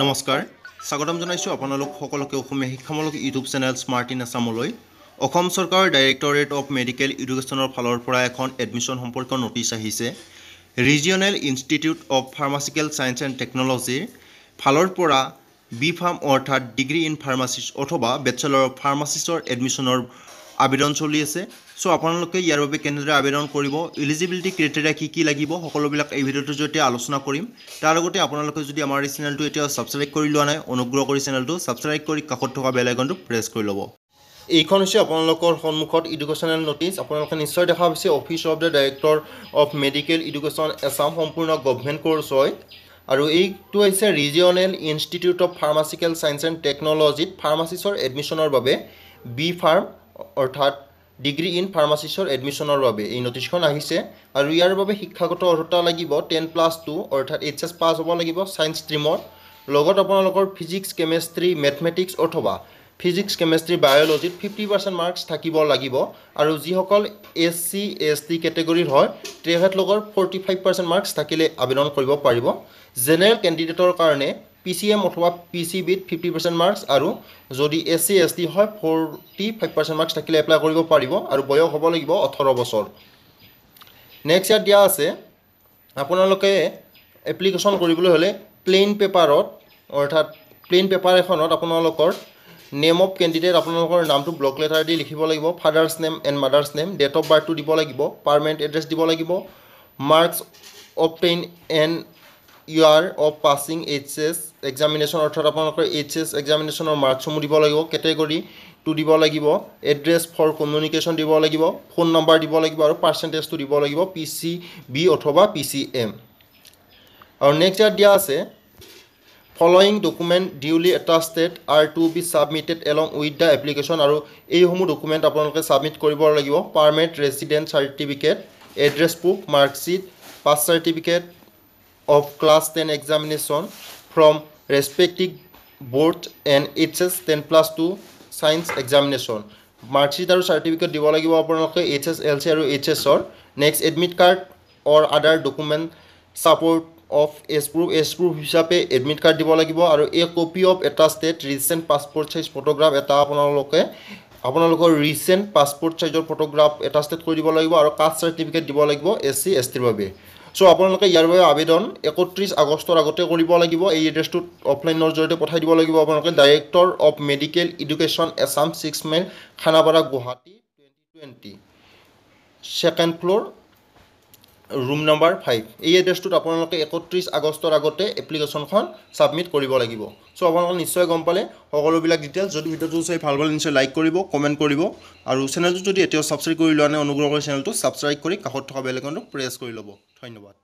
নমস্কাৰ স্বাগতম জনাইছোঁ আপোনালোক সকলোকে অসমীয়া শিক্ষামূলক ইউটিউব চেনেল স্মাৰ্ট ইন আছামলৈ অসম চৰকাৰৰ ডাইৰেক্টৰেট অফ মেডিকেল এডুকেশ্যনৰ ফালৰ পৰা এখন এডমিশ্যন সম্পৰ্কীয় নটিচ আহিছে regional institute of pharmaceutical science and টেকন'লজিৰ ফালৰ পৰা বি ফাৰ্ম অৰ্থাৎ ডিগ্ৰী ইন ফাৰ্মাচিষ্ট অথবা বেচেলৰ অফ ফাৰ্মাচিষ্টৰ এডমিশ্যনৰ আবেদন চলি আছে সো আপোনালোকে ইয়াৰ বাবে কেনেদৰে আবেদন কৰিব এলিজিবিলিটি ক্ৰাইটেৰিয়া কি কি লাগিব সকলোবিলাক এই ভিডিঅ'টোৰ জৰিয়তে আলোচনা কৰিম তাৰ লগতে আপোনালোকে যদি আমাৰ এই চেনেলটো এতিয়াও ছাবস্ক্ৰাইব কৰি লোৱা নাই অনুগ্ৰহ কৰি চেনেলটো ছাবস্ক্ৰাইব কৰি কাষত থকা বেল আইকনটো প্ৰেছ কৰি ল'ব এইখন হৈছে আপোনালোকৰ সন্মুখত ইডুকেশ্যনেল ন'টিছ আপোনালোকে নিশ্চয় দেখা পাইছে office of the director of medical education Assam সম্পূৰ্ণ গভমেণ্ট কোৰ্চ হয় আৰু এইটো হৈছে regional institute of pharmaceutical science and টেকন'লজিত ফাৰ্মাচিছৰ এডমিশ্যনৰ বাবে বি ফাৰ্ম অৰ্থাৎ ডিগ্ৰী ইন ফাৰ্মাচিছৰ এডমিশ্যনৰ বাবে এই নটিছখন আহিছে আৰু ইয়াৰ বাবে শিক্ষাগত অৰ্হতা লাগিব টেন প্লাছ টু অৰ্থাৎ এইচ এছ পাছ হ'ব লাগিব ছায়েন্স ষ্ট্ৰীমৰ লগত আপোনালোকৰ ফিজিক্স কেমেষ্ট্ৰি মেথমেটিক্স অথবা ফিজিক্স কেমেষ্ট্ৰি বায়'লজিত ফিফটি পাৰ্চেণ্ট মাৰ্কছ থাকিব লাগিব আৰু যিসকল এছ চি এছ টি কেটেগৰীৰ হয় তেখেতলোকৰ ফৰ্টি ফাইভ পাৰ্চেণ্ট মাৰ্কছ থাকিলে আবেদন কৰিব পাৰিব জেনেৰেল কেণ্ডিডেটৰ কাৰণে পি চি এম অথবা পি চি বিত ফিফটি পাৰ্চেণ্ট মাৰ্কছ আৰু যদি এছ চি এছ টি হয় ফৰ্টি ফাইভ পাৰ্চেণ্ট মাৰ্কছ থাকিলে এপ্লাই কৰিব পাৰিব আৰু বয়স হ'ব লাগিব ওঠৰ বছৰ নেক্সট ইয়াত দিয়া আছে আপোনালোকে এপ্লিকেশ্যন কৰিবলৈ হ'লে প্লেইন পেপাৰত অৰ্থাৎ প্লেইন পেপাৰ এখনত আপোনালোকৰ নেম অফ কেণ্ডিডেট আপোনালোকৰ নামটো ব্লক লেটাৰ দি লিখিব লাগিব father's name and mother's name date of বাৰ্থটো দিব লাগিব পাৰ্মেণ্ট এড্ৰেছ দিব লাগিব marks obtain and year of passing H S examination or third upon HS examination or Marchum Divolago category to Divolagibo address for communication Divolagibo phone number Divolagibo percentage to Divolagibo PC B Ottoba PCM our next diase following document duly attested are to be submitted along with the application or a homo document upon submit Corriborago permit resident certificate address book mark sheet pass certificate of class 10 examination from respective board and HS 10 plus 2 science examination. Marksheet or certificate divulgi wapanoke HS LC or HS or next admit card or other document support of S proof S proof hisape admit card divulgi or a copy of attested recent passport size photograph at Aponoke. আপোনালোকৰ recent passport চাইজৰ photograph attested কৰি দিব লাগিব আৰু caste certificate দিব লাগিব S C S টিৰ বাবে চ' আপোনালোকে ইয়াৰ বাবে আবেদন একত্ৰিছ আগষ্টৰ আগতে কৰিব লাগিব এই এড্ৰেছটোত অফলাইনৰ জৰিয়তে পঠাই দিব লাগিব আপোনালোকে director of medical education Assam six mile Khanapara Guwahati twenty twenty second floor room number five এই এড্ৰেছটোত আপোনালোকে একত্ৰিছ আগষ্টৰ আগতে এপ্লিকেশ্যনখন ছাবমিট কৰিব লাগিব চ' আপোনালোকে নিশ্চয় গম পালে সকলোবিলাক ডিটেইলছ যদি ভিডিঅ'টো চাই ভাল পালে নিশ্চয় লাইক কৰিব কমেণ্ট কৰিব আৰু চেনেলটো যদি এতিয়াও ছাবস্ক্ৰাইব কৰি লোৱা নাই অনুগ্ৰহ কৰি চেনেলটো ছাবস্ক্ৰাইব কৰি কাষত থকা বেলেগ প্ৰেছ কৰি ল'ব ধন্যবাদ